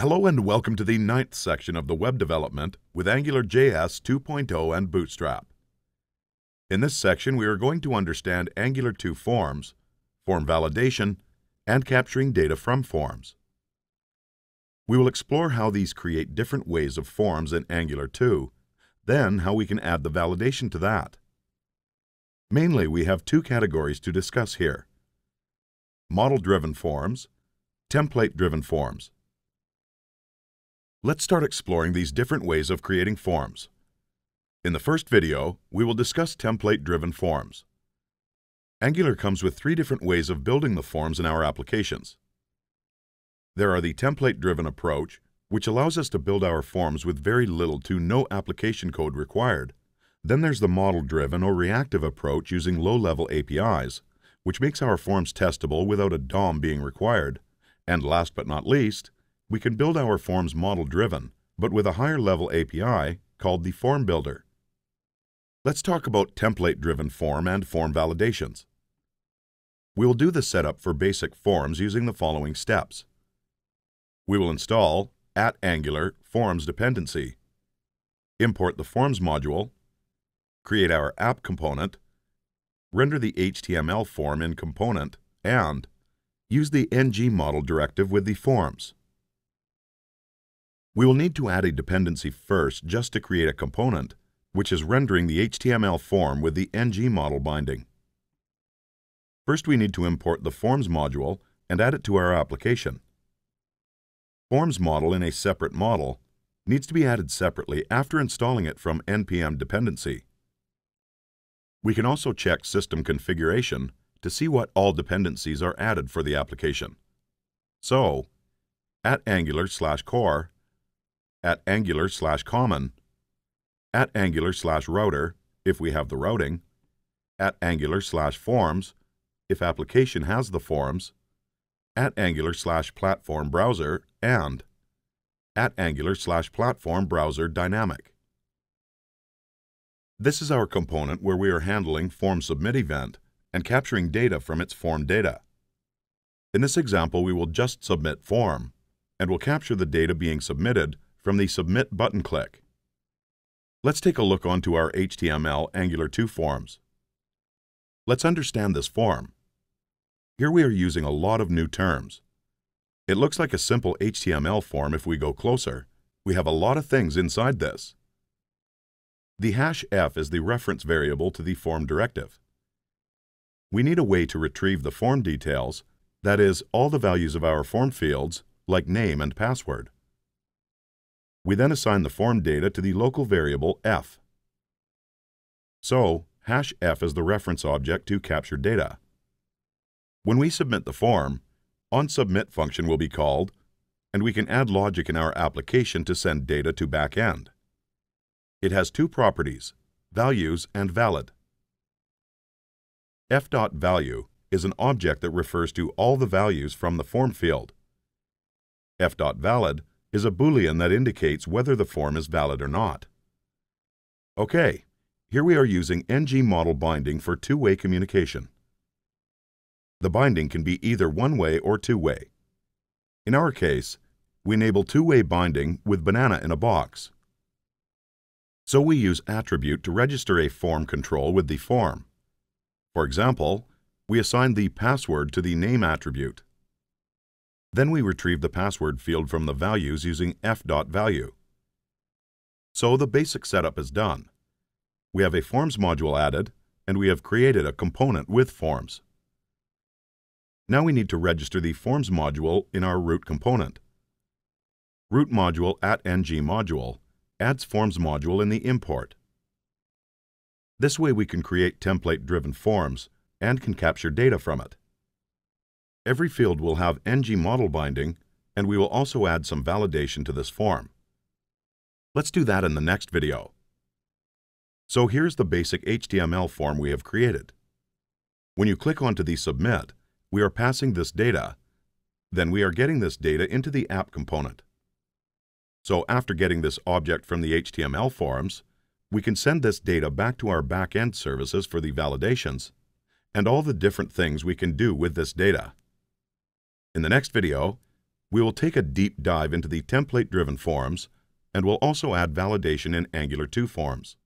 Hello and welcome to the ninth section of the web development with AngularJS 2.0 and Bootstrap. In this section, we are going to understand Angular 2 forms, form validation, and capturing data from forms. We will explore how these create different ways of forms in Angular 2, then how we can add the validation to that. Mainly, we have two categories to discuss here. Model-driven forms, template-driven forms, Let's start exploring these different ways of creating forms. In the first video, we will discuss template-driven forms. Angular comes with three different ways of building the forms in our applications. There are the template-driven approach, which allows us to build our forms with very little to no application code required. Then there's the model-driven or reactive approach using low-level APIs, which makes our forms testable without a DOM being required. And last but not least, we can build our forms model-driven, but with a higher-level API called the Form Builder. Let's talk about template-driven form and form validations. We will do the setup for basic forms using the following steps. We will install at Angular Forms dependency, import the Forms module, create our app component, render the HTML form in component, and use the ng model directive with the forms. We will need to add a dependency first just to create a component, which is rendering the HTML form with the ng model binding. First, we need to import the Forms module and add it to our application. Forms model in a separate model needs to be added separately after installing it from npm dependency. We can also check system configuration to see what all dependencies are added for the application. So, at angular slash core at angular slash common, at angular slash router, if we have the routing, at angular slash forms, if application has the forms, at angular slash platform browser, and at angular slash platform browser dynamic. This is our component where we are handling form submit event and capturing data from its form data. In this example, we will just submit form and will capture the data being submitted from the Submit button click. Let's take a look onto our HTML Angular 2 forms. Let's understand this form. Here we are using a lot of new terms. It looks like a simple HTML form if we go closer. We have a lot of things inside this. The hash f is the reference variable to the form directive. We need a way to retrieve the form details, that is, all the values of our form fields, like name and password. We then assign the form data to the local variable f. So, hash f is the reference object to capture data. When we submit the form, onSubmit function will be called, and we can add logic in our application to send data to backend. It has two properties, values and valid. f.value is an object that refers to all the values from the form field. f.valid is a Boolean that indicates whether the form is valid or not. Okay, here we are using NG model binding for two-way communication. The binding can be either one-way or two-way. In our case, we enable two-way binding with banana in a box. So we use attribute to register a form control with the form. For example, we assign the password to the name attribute. Then we retrieve the password field from the values using f.value. So the basic setup is done. We have a forms module added, and we have created a component with forms. Now we need to register the forms module in our root component. Root module at ng module adds forms module in the import. This way we can create template-driven forms and can capture data from it. Every field will have ng model binding, and we will also add some validation to this form. Let's do that in the next video. So here's the basic HTML form we have created. When you click onto the Submit, we are passing this data, then we are getting this data into the app component. So after getting this object from the HTML forms, we can send this data back to our backend services for the validations and all the different things we can do with this data. In the next video, we will take a deep dive into the template-driven forms, and we'll also add validation in Angular 2 forms.